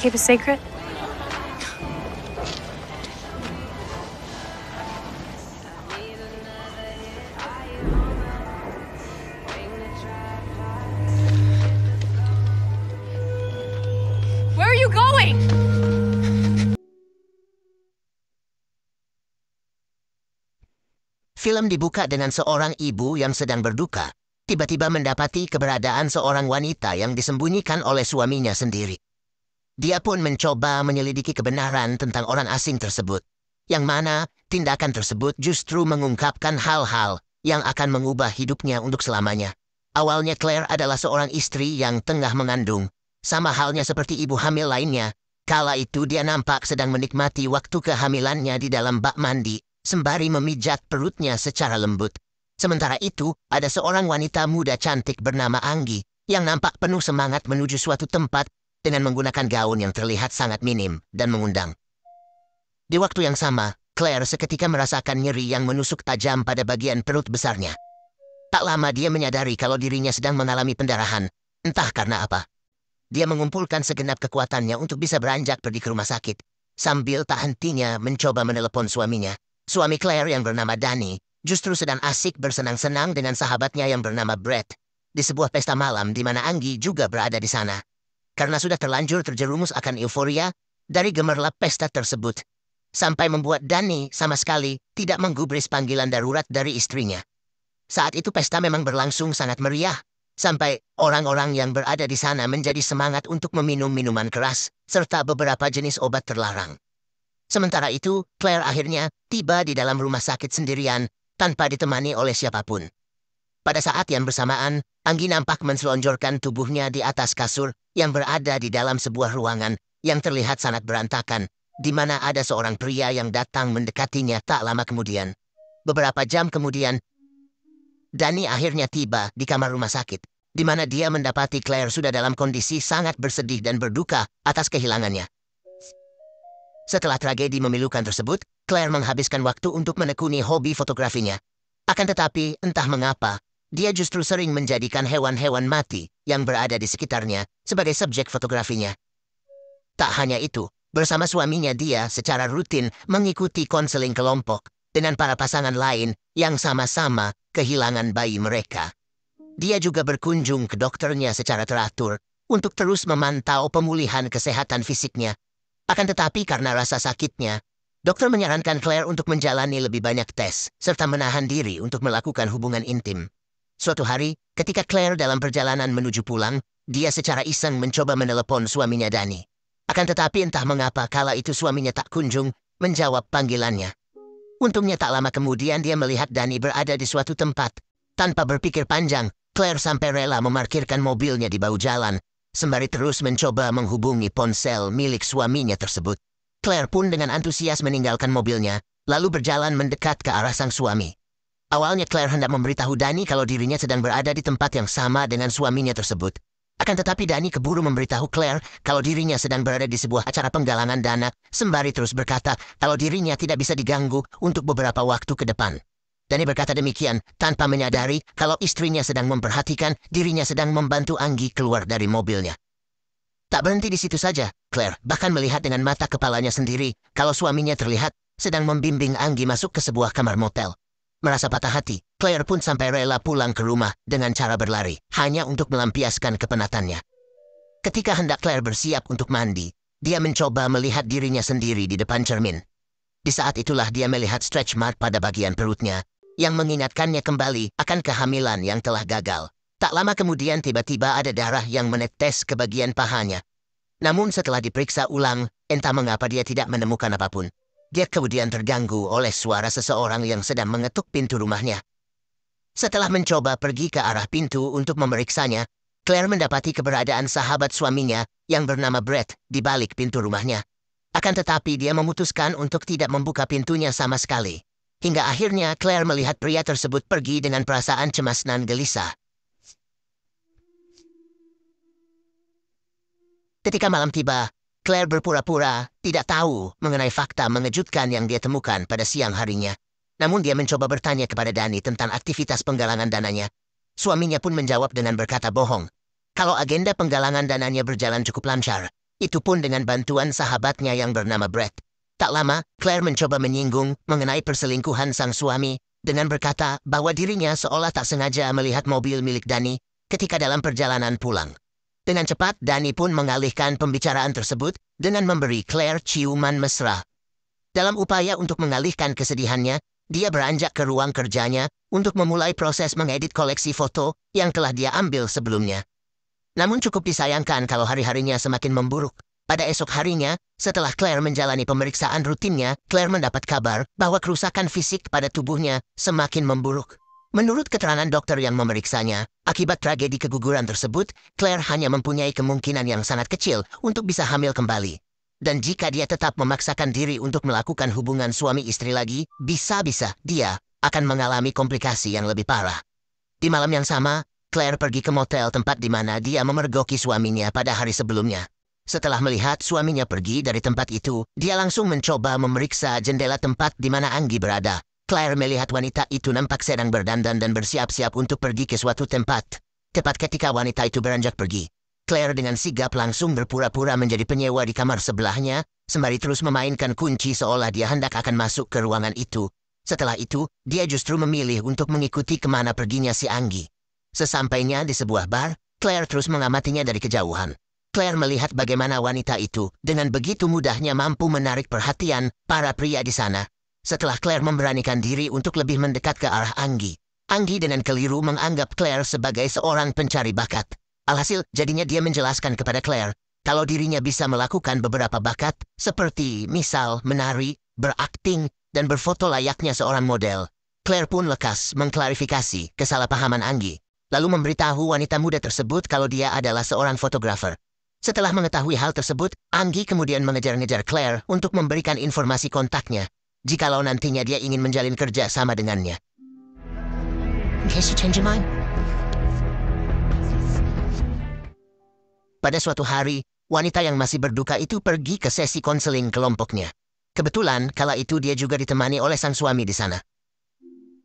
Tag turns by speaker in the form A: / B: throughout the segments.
A: keep a secret? Film dibuka dengan seorang ibu yang sedang berduka tiba-tiba mendapati keberadaan seorang wanita yang disembunyikan oleh suaminya sendiri. Dia pun mencoba menyelidiki kebenaran tentang orang asing tersebut, yang mana tindakan tersebut justru mengungkapkan hal-hal yang akan mengubah hidupnya untuk selamanya. Awalnya Claire adalah seorang istri yang tengah mengandung, sama halnya seperti ibu hamil lainnya. Kala itu dia nampak sedang menikmati waktu kehamilannya di dalam bak mandi, sembari memijat perutnya secara lembut. Sementara itu, ada seorang wanita muda cantik bernama Anggi yang nampak penuh semangat menuju suatu tempat dengan menggunakan gaun yang terlihat sangat minim dan mengundang. Di waktu yang sama, Claire seketika merasakan nyeri yang menusuk tajam pada bagian perut besarnya. Tak lama dia menyadari kalau dirinya sedang mengalami pendarahan, entah karena apa. Dia mengumpulkan segenap kekuatannya untuk bisa beranjak pergi ke rumah sakit, sambil tak hentinya mencoba menelepon suaminya. Suami Claire yang bernama Danny justru sedang asik bersenang-senang dengan sahabatnya yang bernama Brett di sebuah pesta malam di mana Anggi juga berada di sana karena sudah terlanjur terjerumus akan euforia dari gemerlap pesta tersebut. Sampai membuat Dani sama sekali tidak menggubris panggilan darurat dari istrinya. Saat itu pesta memang berlangsung sangat meriah, sampai orang-orang yang berada di sana menjadi semangat untuk meminum minuman keras, serta beberapa jenis obat terlarang. Sementara itu, Claire akhirnya tiba di dalam rumah sakit sendirian, tanpa ditemani oleh siapapun. Pada saat yang bersamaan, Anggi nampak menselonjorkan tubuhnya di atas kasur yang berada di dalam sebuah ruangan yang terlihat sangat berantakan, di mana ada seorang pria yang datang mendekatinya tak lama kemudian. Beberapa jam kemudian, Dani akhirnya tiba di kamar rumah sakit, di mana dia mendapati Claire sudah dalam kondisi sangat bersedih dan berduka atas kehilangannya. Setelah tragedi memilukan tersebut, Claire menghabiskan waktu untuk menekuni hobi fotografinya. Akan tetapi, entah mengapa, dia justru sering menjadikan hewan-hewan mati yang berada di sekitarnya sebagai subjek fotografinya. Tak hanya itu, bersama suaminya dia secara rutin mengikuti konseling kelompok dengan para pasangan lain yang sama-sama kehilangan bayi mereka. Dia juga berkunjung ke dokternya secara teratur untuk terus memantau pemulihan kesehatan fisiknya. Akan tetapi karena rasa sakitnya, dokter menyarankan Claire untuk menjalani lebih banyak tes serta menahan diri untuk melakukan hubungan intim. Suatu hari, ketika Claire dalam perjalanan menuju pulang, dia secara iseng mencoba menelepon suaminya Dani. Akan tetapi entah mengapa kala itu suaminya tak kunjung menjawab panggilannya. Untungnya tak lama kemudian dia melihat Dani berada di suatu tempat. Tanpa berpikir panjang, Claire sampai rela memarkirkan mobilnya di bau jalan, sembari terus mencoba menghubungi ponsel milik suaminya tersebut. Claire pun dengan antusias meninggalkan mobilnya, lalu berjalan mendekat ke arah sang suami. Awalnya Claire hendak memberitahu Dani kalau dirinya sedang berada di tempat yang sama dengan suaminya tersebut. Akan tetapi Dani keburu memberitahu Claire kalau dirinya sedang berada di sebuah acara penggalangan dana, sembari terus berkata kalau dirinya tidak bisa diganggu untuk beberapa waktu ke depan. Dani berkata demikian tanpa menyadari kalau istrinya sedang memperhatikan dirinya sedang membantu Anggi keluar dari mobilnya. Tak berhenti di situ saja, Claire bahkan melihat dengan mata kepalanya sendiri kalau suaminya terlihat sedang membimbing Anggi masuk ke sebuah kamar motel. Merasa patah hati, Claire pun sampai rela pulang ke rumah dengan cara berlari, hanya untuk melampiaskan kepenatannya. Ketika hendak Claire bersiap untuk mandi, dia mencoba melihat dirinya sendiri di depan cermin. Di saat itulah dia melihat stretch mark pada bagian perutnya, yang mengingatkannya kembali akan kehamilan yang telah gagal. Tak lama kemudian tiba-tiba ada darah yang menetes ke bagian pahanya. Namun setelah diperiksa ulang, entah mengapa dia tidak menemukan apapun. Dia kemudian terganggu oleh suara seseorang yang sedang mengetuk pintu rumahnya. Setelah mencoba pergi ke arah pintu untuk memeriksanya, Claire mendapati keberadaan sahabat suaminya yang bernama Brett di balik pintu rumahnya. Akan tetapi dia memutuskan untuk tidak membuka pintunya sama sekali. Hingga akhirnya Claire melihat pria tersebut pergi dengan perasaan cemas dan gelisah. Ketika malam tiba, Claire berpura-pura tidak tahu mengenai fakta mengejutkan yang dia temukan pada siang harinya. Namun dia mencoba bertanya kepada Dani tentang aktivitas penggalangan dananya. Suaminya pun menjawab dengan berkata bohong. Kalau agenda penggalangan dananya berjalan cukup lancar, itu pun dengan bantuan sahabatnya yang bernama Brett. Tak lama, Claire mencoba menyinggung mengenai perselingkuhan sang suami dengan berkata bahwa dirinya seolah tak sengaja melihat mobil milik Dani ketika dalam perjalanan pulang. Dengan cepat, Dani pun mengalihkan pembicaraan tersebut dengan memberi Claire ciuman mesra. Dalam upaya untuk mengalihkan kesedihannya, dia beranjak ke ruang kerjanya untuk memulai proses mengedit koleksi foto yang telah dia ambil sebelumnya. Namun cukup disayangkan kalau hari-harinya semakin memburuk. Pada esok harinya, setelah Claire menjalani pemeriksaan rutinnya, Claire mendapat kabar bahwa kerusakan fisik pada tubuhnya semakin memburuk. Menurut keterangan dokter yang memeriksanya, akibat tragedi keguguran tersebut, Claire hanya mempunyai kemungkinan yang sangat kecil untuk bisa hamil kembali. Dan jika dia tetap memaksakan diri untuk melakukan hubungan suami istri lagi, bisa-bisa dia akan mengalami komplikasi yang lebih parah. Di malam yang sama, Claire pergi ke motel tempat di mana dia memergoki suaminya pada hari sebelumnya. Setelah melihat suaminya pergi dari tempat itu, dia langsung mencoba memeriksa jendela tempat di mana Anggi berada Claire melihat wanita itu nampak sedang berdandan dan bersiap-siap untuk pergi ke suatu tempat. Tepat ketika wanita itu beranjak pergi, Claire dengan sigap langsung berpura-pura menjadi penyewa di kamar sebelahnya, sembari terus memainkan kunci seolah dia hendak akan masuk ke ruangan itu. Setelah itu, dia justru memilih untuk mengikuti kemana perginya si Anggi. Sesampainya di sebuah bar, Claire terus mengamatinya dari kejauhan. Claire melihat bagaimana wanita itu dengan begitu mudahnya mampu menarik perhatian para pria di sana, setelah Claire memberanikan diri untuk lebih mendekat ke arah Anggi. Anggi dengan keliru menganggap Claire sebagai seorang pencari bakat. Alhasil, jadinya dia menjelaskan kepada Claire kalau dirinya bisa melakukan beberapa bakat, seperti misal menari, berakting, dan berfoto layaknya seorang model. Claire pun lekas mengklarifikasi kesalahpahaman Anggi, lalu memberitahu wanita muda tersebut kalau dia adalah seorang fotografer. Setelah mengetahui hal tersebut, Anggi kemudian mengejar-ngejar Claire untuk memberikan informasi kontaknya jikalau nantinya dia ingin menjalin kerja sama dengannya. In case you change your mind. Pada suatu hari, wanita yang masih berduka itu pergi ke sesi konseling kelompoknya. Kebetulan, kala itu dia juga ditemani oleh sang suami di sana.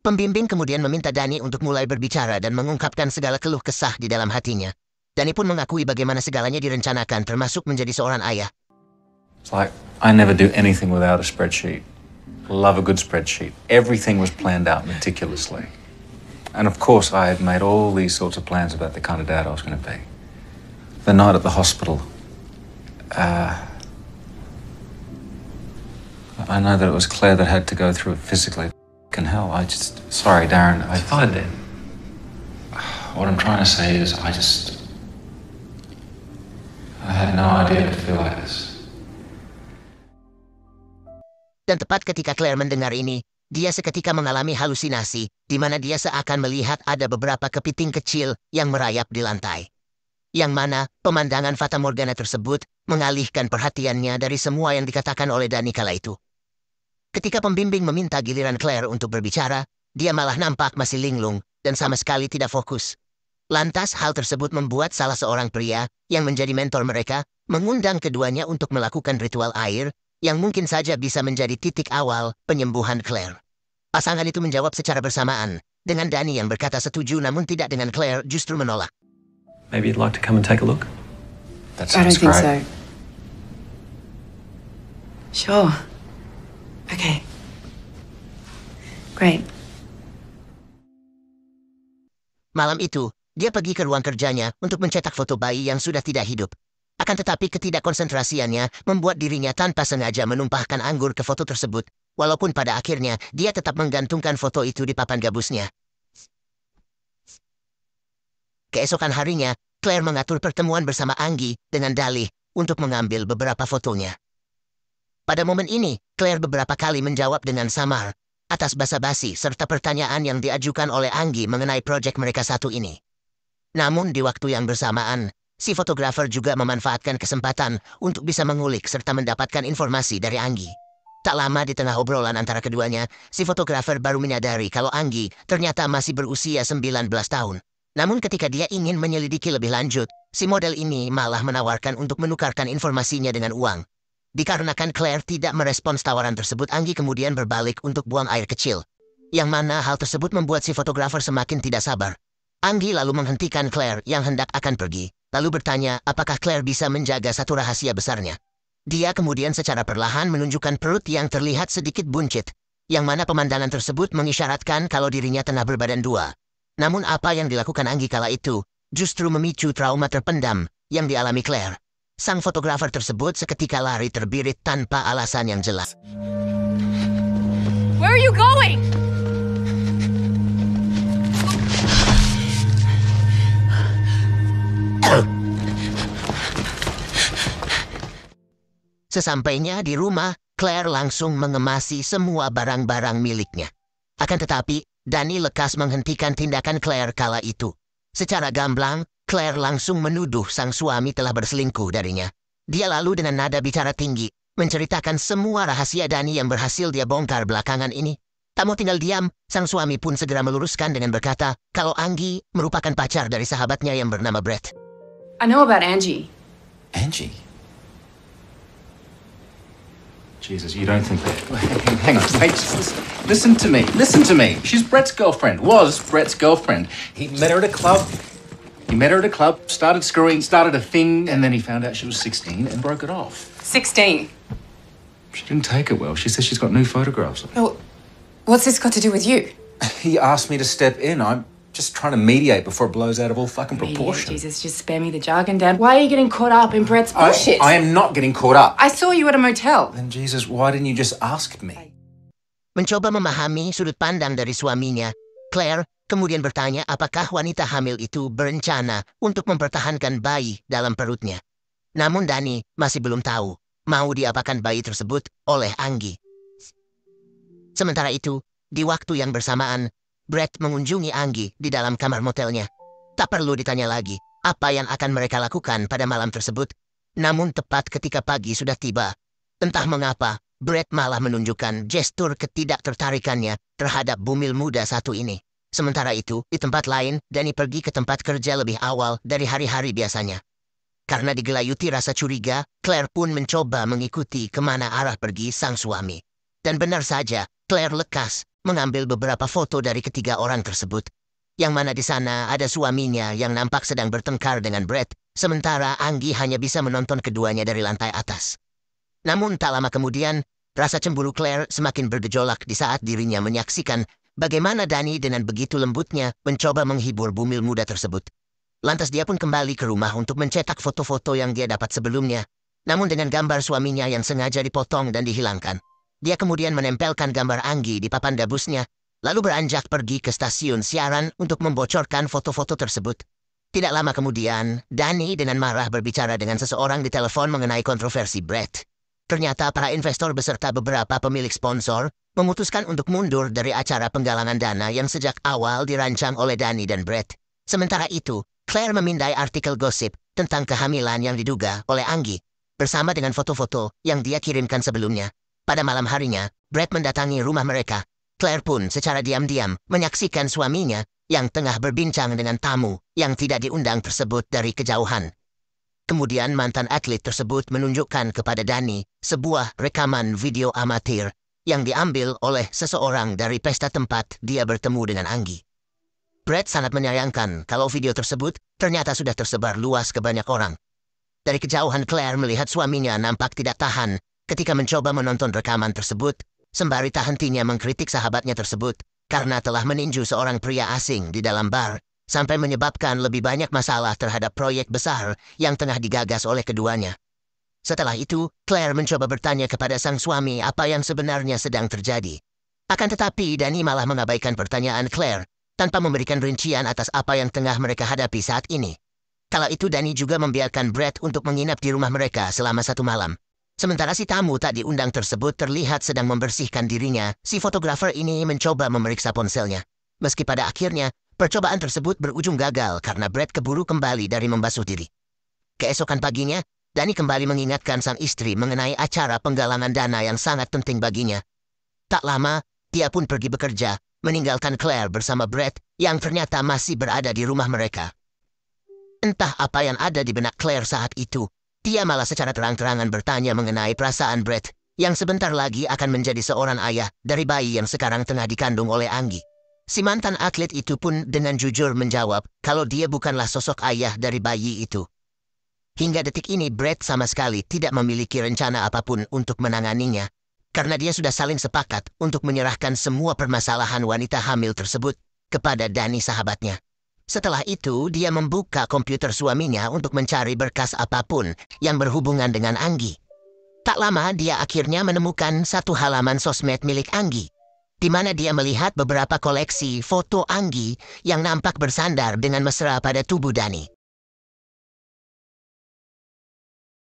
A: Pembimbing kemudian meminta Dani untuk mulai berbicara dan mengungkapkan segala keluh kesah di dalam hatinya. Dani pun mengakui bagaimana segalanya direncanakan, termasuk menjadi seorang ayah. It's like, I never do anything without a spreadsheet. love a good spreadsheet. Everything was planned out meticulously. And of course, I had made all these sorts of plans about the kind of dad I was going to be. The night at the hospital, uh, I know that it was Claire that had to go through it physically. Can hell, I just. Sorry, Darren. I find it. What I'm trying to say is, I just. I had no idea it would feel like this. Dan tepat ketika Claire mendengar ini, dia seketika mengalami halusinasi, di mana dia seakan melihat ada beberapa kepiting kecil yang merayap di lantai. Yang mana pemandangan Fata Morgana tersebut mengalihkan perhatiannya dari semua yang dikatakan oleh Dani kala itu. Ketika pembimbing meminta giliran Claire untuk berbicara, dia malah nampak masih linglung dan sama sekali tidak fokus. Lantas hal tersebut membuat salah seorang pria yang menjadi mentor mereka mengundang keduanya untuk melakukan ritual air yang mungkin saja bisa menjadi titik awal penyembuhan Claire. Pasangan itu menjawab secara bersamaan, dengan Danny yang berkata setuju namun tidak dengan Claire justru menolak. Maybe you'd like to come and take a look? That sounds I don't think great. so. Sure. Okay. Great. Malam itu, dia pergi ke ruang kerjanya untuk mencetak foto bayi yang sudah tidak hidup. Akan tetapi ketidakkonsentrasiannya membuat dirinya tanpa sengaja menumpahkan anggur ke foto tersebut, walaupun pada akhirnya dia tetap menggantungkan foto itu di papan gabusnya. Keesokan harinya, Claire mengatur pertemuan bersama Anggi dengan Dali untuk mengambil beberapa fotonya. Pada momen ini, Claire beberapa kali menjawab dengan samar atas basa-basi serta pertanyaan yang diajukan oleh Anggi mengenai proyek mereka satu ini. Namun di waktu yang bersamaan, Si fotografer juga memanfaatkan kesempatan untuk bisa mengulik serta mendapatkan informasi dari Anggi. Tak lama di tengah obrolan antara keduanya, si fotografer baru menyadari kalau Anggi ternyata masih berusia 19 tahun. Namun ketika dia ingin menyelidiki lebih lanjut, si model ini malah menawarkan untuk menukarkan informasinya dengan uang. Dikarenakan Claire tidak merespons tawaran tersebut, Anggi kemudian berbalik untuk buang air kecil. Yang mana hal tersebut membuat si fotografer semakin tidak sabar. Anggi lalu menghentikan Claire yang hendak akan pergi lalu bertanya apakah Claire bisa menjaga satu rahasia besarnya. Dia kemudian secara perlahan menunjukkan perut yang terlihat sedikit buncit, yang mana pemandangan tersebut mengisyaratkan kalau dirinya tengah berbadan dua. Namun apa yang dilakukan Anggi kala itu justru memicu trauma terpendam yang dialami Claire. Sang fotografer tersebut seketika lari terbirit tanpa alasan yang jelas. Where are you going? Sesampainya di rumah, Claire langsung mengemasi semua barang-barang miliknya. Akan tetapi, Danny lekas menghentikan tindakan Claire kala itu. Secara gamblang, Claire langsung menuduh sang suami telah berselingkuh darinya. Dia lalu dengan nada bicara tinggi, menceritakan semua rahasia Danny yang berhasil dia bongkar belakangan ini. Tak mau tinggal diam, sang suami pun segera meluruskan dengan berkata kalau Anggi merupakan pacar dari sahabatnya yang bernama Brett. I know about Angie. Angie? Jesus, you don't think that. Hang on, wait, just listen. listen to me. Listen to me. She's Brett's girlfriend. Was Brett's girlfriend. He met her at a club. He met her at a club, started screwing, started a thing, and then he found out she was 16 and broke it off. 16? She didn't take it well. She says she's got new photographs. Well, what's this got to do with you? he asked me to step in. I'm just trying to mediate before it blows out of all fucking proportion. mediate, Jesus, just spare me the jargon, Dan. Why are you getting caught up in Brett's bullshit? I, I am not getting caught up. I saw you at a motel. Then Jesus, why didn't you just ask me? Mencoba memahami sudut pandang dari suaminya, Claire kemudian bertanya apakah wanita hamil itu berencana untuk mempertahankan bayi dalam perutnya. Namun Dani masih belum tahu mau diapakan bayi tersebut oleh Anggi. Sementara itu, di waktu yang bersamaan, Brett mengunjungi Anggi di dalam kamar motelnya. Tak perlu ditanya lagi apa yang akan mereka lakukan pada malam tersebut. Namun tepat ketika pagi sudah tiba, entah mengapa Brett malah menunjukkan gestur ketidaktertarikannya terhadap bumil muda satu ini. Sementara itu, di tempat lain, Danny pergi ke tempat kerja lebih awal dari hari-hari biasanya. Karena digelayuti rasa curiga, Claire pun mencoba mengikuti kemana arah pergi sang suami. Dan benar saja, Claire lekas mengambil beberapa foto dari ketiga orang tersebut, yang mana di sana ada suaminya yang nampak sedang bertengkar dengan Brett, sementara Anggi hanya bisa menonton keduanya dari lantai atas. Namun tak lama kemudian, rasa cemburu Claire semakin bergejolak di saat dirinya menyaksikan bagaimana Dani dengan begitu lembutnya mencoba menghibur bumil muda tersebut. Lantas dia pun kembali ke rumah untuk mencetak foto-foto yang dia dapat sebelumnya, namun dengan gambar suaminya yang sengaja dipotong dan dihilangkan. Dia kemudian menempelkan gambar Anggi di papan gabusnya, lalu beranjak pergi ke stasiun siaran untuk membocorkan foto-foto tersebut. Tidak lama kemudian, Dani dengan marah berbicara dengan seseorang di telepon mengenai kontroversi Brett. Ternyata para investor beserta beberapa pemilik sponsor memutuskan untuk mundur dari acara penggalangan dana yang sejak awal dirancang oleh Dani dan Brett. Sementara itu, Claire memindai artikel gosip tentang kehamilan yang diduga oleh Anggi bersama dengan foto-foto yang dia kirimkan sebelumnya. Pada malam harinya, Brad mendatangi rumah mereka. Claire pun secara diam-diam menyaksikan suaminya yang tengah berbincang dengan tamu yang tidak diundang tersebut dari kejauhan. Kemudian mantan atlet tersebut menunjukkan kepada Dani sebuah rekaman video amatir yang diambil oleh seseorang dari pesta tempat dia bertemu dengan Anggi. Brad sangat menyayangkan kalau video tersebut ternyata sudah tersebar luas ke banyak orang. Dari kejauhan Claire melihat suaminya nampak tidak tahan ketika mencoba menonton rekaman tersebut, sembari tak hentinya mengkritik sahabatnya tersebut karena telah meninju seorang pria asing di dalam bar sampai menyebabkan lebih banyak masalah terhadap proyek besar yang tengah digagas oleh keduanya. Setelah itu, Claire mencoba bertanya kepada sang suami apa yang sebenarnya sedang terjadi. Akan tetapi, Dani malah mengabaikan pertanyaan Claire tanpa memberikan rincian atas apa yang tengah mereka hadapi saat ini. Kala itu Dani juga membiarkan Brett untuk menginap di rumah mereka selama satu malam. Sementara si tamu tak diundang tersebut terlihat sedang membersihkan dirinya, si fotografer ini mencoba memeriksa ponselnya. Meski pada akhirnya, percobaan tersebut berujung gagal karena Brad keburu kembali dari membasuh diri. Keesokan paginya, Dani kembali mengingatkan sang istri mengenai acara penggalangan dana yang sangat penting baginya. Tak lama, dia pun pergi bekerja, meninggalkan Claire bersama Brad yang ternyata masih berada di rumah mereka. Entah apa yang ada di benak Claire saat itu, dia malah secara terang-terangan bertanya mengenai perasaan Brett yang sebentar lagi akan menjadi seorang ayah dari bayi yang sekarang tengah dikandung oleh Anggi. Si mantan atlet itu pun dengan jujur menjawab kalau dia bukanlah sosok ayah dari bayi itu. Hingga detik ini Brett sama sekali tidak memiliki rencana apapun untuk menanganinya karena dia sudah saling sepakat untuk menyerahkan semua permasalahan wanita hamil tersebut kepada Dani sahabatnya. Setelah itu, dia membuka komputer suaminya untuk mencari berkas apapun yang berhubungan dengan Anggi. Tak lama, dia akhirnya menemukan satu halaman sosmed milik Anggi, di mana dia melihat beberapa koleksi foto Anggi yang nampak bersandar dengan mesra pada tubuh Dani.